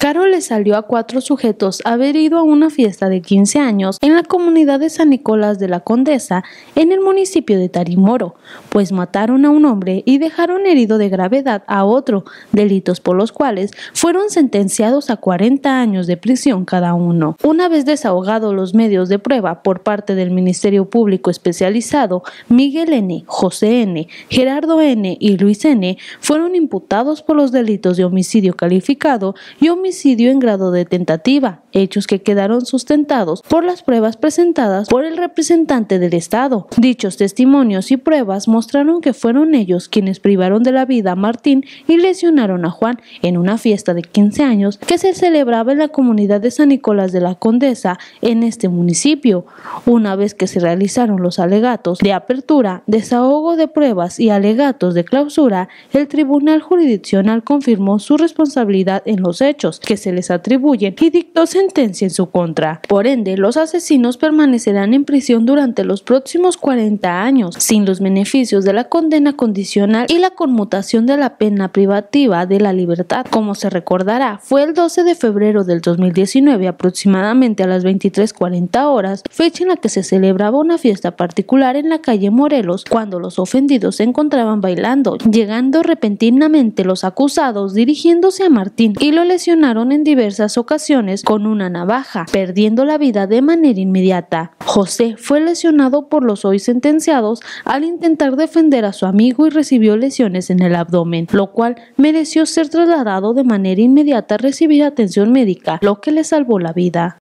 Caro le salió a cuatro sujetos haber ido a una fiesta de 15 años en la comunidad de San Nicolás de la Condesa, en el municipio de Tarimoro, pues mataron a un hombre y dejaron herido de gravedad a otro, delitos por los cuales fueron sentenciados a 40 años de prisión cada uno. Una vez desahogados los medios de prueba por parte del Ministerio Público Especializado, Miguel N., José N., Gerardo N. y Luis N. fueron imputados por los delitos de homicidio calificado y homicidio en grado de tentativa, hechos que quedaron sustentados por las pruebas presentadas por el representante del Estado. Dichos testimonios y pruebas mostraron que fueron ellos quienes privaron de la vida a Martín y lesionaron a Juan en una fiesta de 15 años que se celebraba en la comunidad de San Nicolás de la Condesa en este municipio. Una vez que se realizaron los alegatos de apertura, desahogo de pruebas y alegatos de clausura, el Tribunal Jurisdiccional confirmó su responsabilidad en los hechos que se les atribuyen y dictó sentencia en su contra. Por ende, los asesinos permanecerán en prisión durante los próximos 40 años, sin los beneficios de la condena condicional y la conmutación de la pena privativa de la libertad. Como se recordará, fue el 12 de febrero del 2019, aproximadamente a las 23.40 horas, fecha en la que se celebraba una fiesta particular en la calle Morelos, cuando los ofendidos se encontraban bailando, llegando repentinamente los acusados dirigiéndose a Martín y lo lesionaron en diversas ocasiones con una navaja, perdiendo la vida de manera inmediata. José fue lesionado por los hoy sentenciados al intentar defender a su amigo y recibió lesiones en el abdomen, lo cual mereció ser trasladado de manera inmediata a recibir atención médica, lo que le salvó la vida.